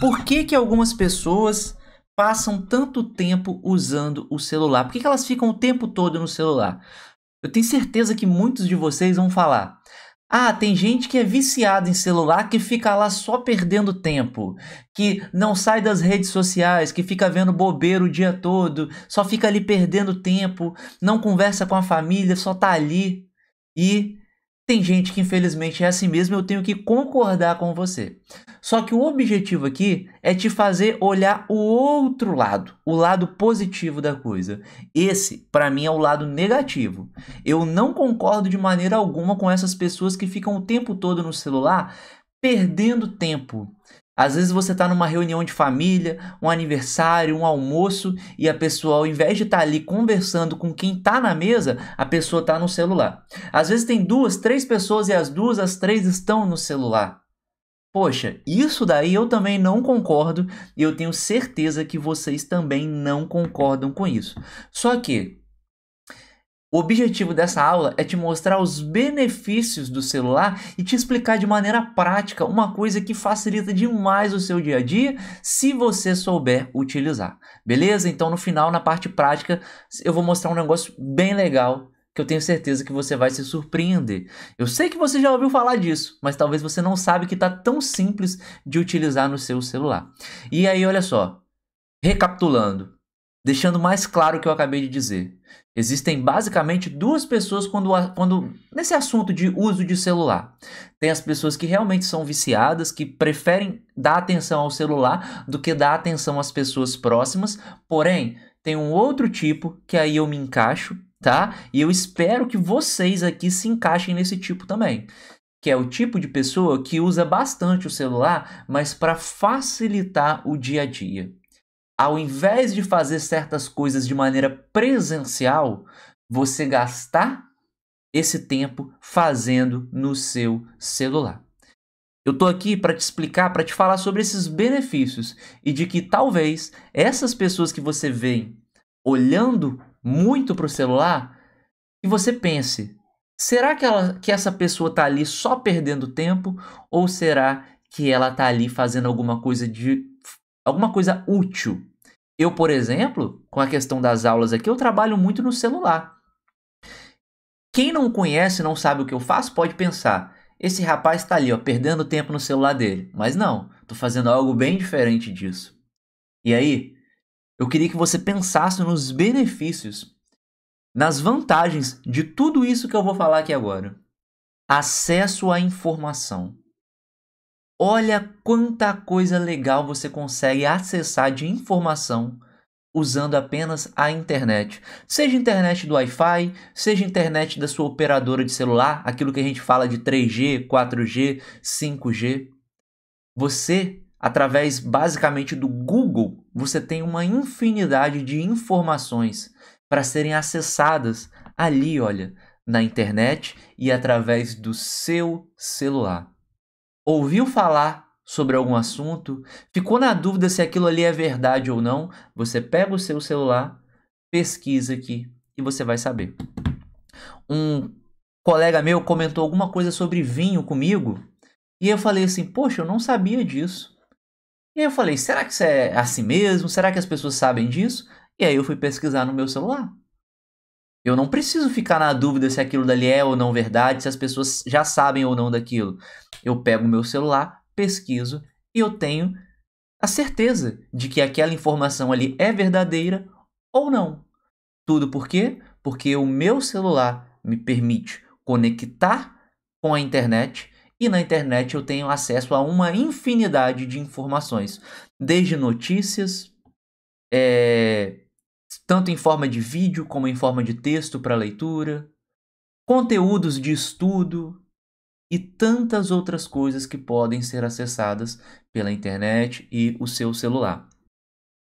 Por que, que algumas pessoas passam tanto tempo usando o celular? Por que, que elas ficam o tempo todo no celular? Eu tenho certeza que muitos de vocês vão falar. Ah, tem gente que é viciada em celular que fica lá só perdendo tempo, que não sai das redes sociais, que fica vendo bobeira o dia todo, só fica ali perdendo tempo, não conversa com a família, só tá ali. E tem gente que infelizmente é assim mesmo, eu tenho que concordar com você. Só que o objetivo aqui é te fazer olhar o outro lado, o lado positivo da coisa. Esse, para mim, é o lado negativo. Eu não concordo de maneira alguma com essas pessoas que ficam o tempo todo no celular perdendo tempo. Às vezes você está numa reunião de família, um aniversário, um almoço e a pessoa, ao invés de estar tá ali conversando com quem está na mesa, a pessoa está no celular. Às vezes tem duas, três pessoas e as duas, as três estão no celular. Poxa, isso daí eu também não concordo e eu tenho certeza que vocês também não concordam com isso. Só que o objetivo dessa aula é te mostrar os benefícios do celular e te explicar de maneira prática uma coisa que facilita demais o seu dia a dia se você souber utilizar. Beleza? Então no final, na parte prática, eu vou mostrar um negócio bem legal que eu tenho certeza que você vai se surpreender. Eu sei que você já ouviu falar disso, mas talvez você não sabe que está tão simples de utilizar no seu celular. E aí, olha só, recapitulando, deixando mais claro o que eu acabei de dizer. Existem basicamente duas pessoas quando, quando nesse assunto de uso de celular. Tem as pessoas que realmente são viciadas, que preferem dar atenção ao celular do que dar atenção às pessoas próximas. Porém, tem um outro tipo que aí eu me encaixo, tá? E eu espero que vocês aqui se encaixem nesse tipo também que é o tipo de pessoa que usa bastante o celular, mas para facilitar o dia a dia ao invés de fazer certas coisas de maneira presencial, você gastar esse tempo fazendo no seu celular. Eu estou aqui para te explicar, para te falar sobre esses benefícios e de que talvez essas pessoas que você vê olhando muito para o celular, que você pense, será que, ela, que essa pessoa está ali só perdendo tempo ou será que ela está ali fazendo alguma coisa de alguma coisa útil eu, por exemplo, com a questão das aulas aqui, eu trabalho muito no celular. Quem não conhece, não sabe o que eu faço, pode pensar: esse rapaz está ali, ó, perdendo tempo no celular dele. Mas não, estou fazendo algo bem diferente disso. E aí, eu queria que você pensasse nos benefícios, nas vantagens de tudo isso que eu vou falar aqui agora. Acesso à informação. Olha quanta coisa legal você consegue acessar de informação usando apenas a internet. Seja internet do Wi-Fi, seja internet da sua operadora de celular, aquilo que a gente fala de 3G, 4G, 5G. Você, através basicamente do Google, você tem uma infinidade de informações para serem acessadas ali, olha, na internet e através do seu celular ouviu falar sobre algum assunto, ficou na dúvida se aquilo ali é verdade ou não, você pega o seu celular, pesquisa aqui e você vai saber. Um colega meu comentou alguma coisa sobre vinho comigo e eu falei assim: Poxa, eu não sabia disso. E eu falei: Será que isso é assim mesmo? Será que as pessoas sabem disso? E aí eu fui pesquisar no meu celular. Eu não preciso ficar na dúvida se aquilo dali é ou não verdade, se as pessoas já sabem ou não daquilo. Eu pego o meu celular, pesquiso e eu tenho a certeza de que aquela informação ali é verdadeira ou não. Tudo por quê? Porque o meu celular me permite conectar com a internet e na internet eu tenho acesso a uma infinidade de informações, desde notícias, é, tanto em forma de vídeo como em forma de texto para leitura, conteúdos de estudo e tantas outras coisas que podem ser acessadas pela internet e o seu celular.